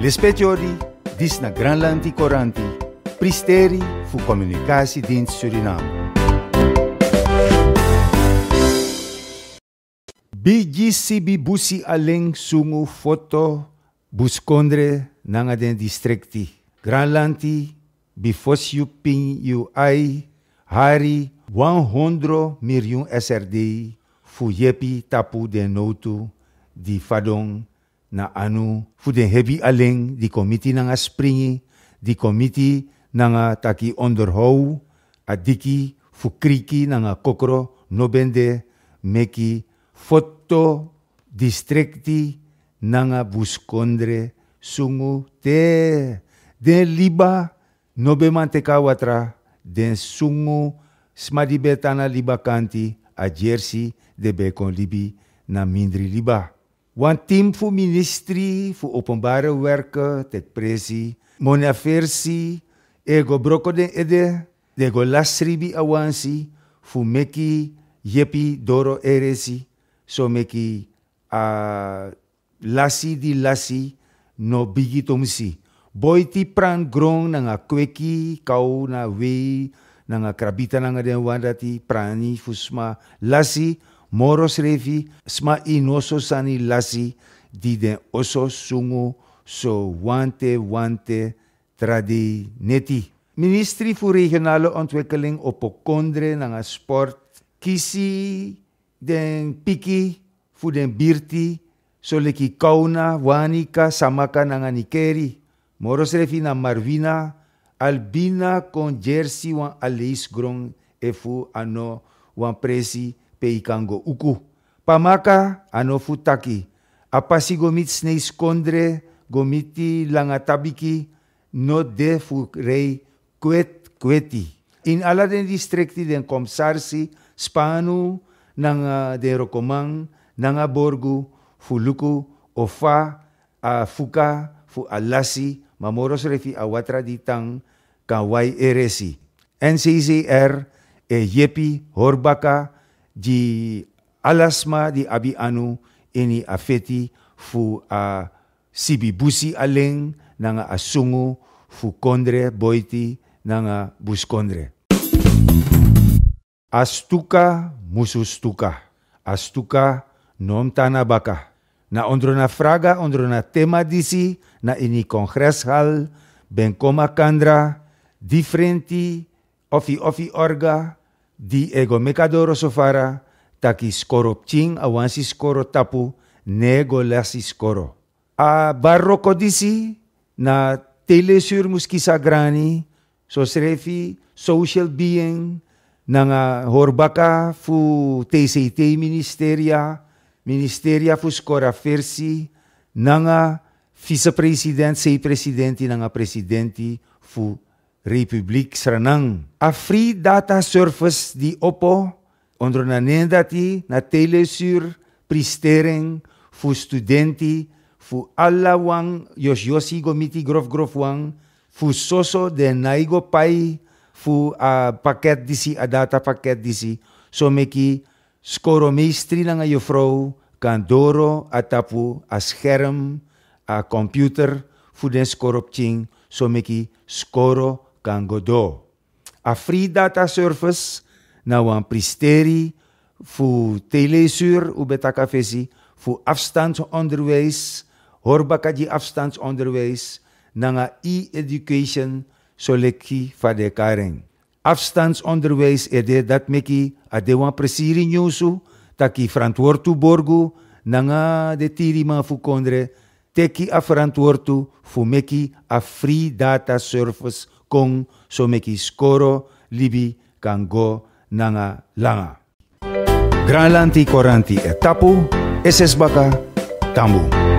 Lispetjori, disna Granlandi koranti, pristeri fu comunicatie din Suriname. BGCB busi aleng sungu foto buskondre nanga den distrikti. Granlandi bifos you ping you ai hari 100 miljoen SRD fu yepi tapu den notu di fadong na ano fuden hebi aling di komiti nang springi di komiti nang taki underhou, adiki fu kriki nang kokro nobende meki foto distrikti nang buskondre sungu te den liba nobe mantekawatra den sungu smadibetana liba kanti a jersey de bekon libi na mindri liba. One team voor ministry, voor openbare werken, tek presi. monaversi, ego broko den ede, dego lasribi awansi, voor meki yepi doro eresi, so meki a lasi di lasi no bigitomsi. Boy ti pran grong nanga kweki kau na wei nanga krabita nanga den wanda ti prani fusma lasi Moros revi sma inoso sani lasi dide den oso sungu so wante wante tradi neti. Ministri fu regionale ontwikkeling op kondre nanga sport kisi den piki fu den birti so leki kauna wanika samaka nanga nikeri. Moros revi na marvina albina con jersey wan aleis grong efu ano wan presi peikango uku. Pamaka ano futaki, apasi gomits ne iskondre, gomiti langatabiki, no de furei kwet kweti. In alla den distrikti den komsarsi, spanu, nanga de rokomang, nanga borgu, fuluku, ofa, uh, fuka, fu alasi, mamoros refi awatra ditang, kawai eresi. NCCR, e yepi, horbaka, di alasma di abi anu ini afeti fu a sibibusi aleng nanga asungu fu kondre boiti nanga buskondre. Astuka musustuka. Astuka nom tanabaka. Na ondro na fraga, ondro na tema disi, na ini kongreshal, benkoma kandra, differenti, ofi ofi orga, di ego mekadoro sofara, takis korupting awansis koro tapu, nego lasis koro. A barroko disi na telesur muskisagrani, sosrefi, social being, ng uh, horbaka fu TCT ministeria, ministeria fu skora fersi, ng uh, vice-president, sei presidenti ng presidenti fu Republik Sranang. A free data service di Oppo ondro nanendati na telesur pristereng fu studenti fu allawang yosyosi gomiti grof grofwang fu soso de naigo pai fu a paket disi a data paket disi so meki skoromistri nga yofrou kandoro atapu a scherm a computer fu den skoropching so meki skoro kan godo. A data service na wan pristeri fu u betaka fesi fu afstandsonderwijs horbaka di afstandsonderwijs nanga e-education soleki fade kareng. Afstandsonderwijs ede dat meki ade wan presiri nyusu taki verantwoordu borgu nanga de tirima fu kondre teki a verantwoordu fu meki afri data service kong someki skoro libi kango nanga langa. Granlanti koranti etapu, eses baka, tambu.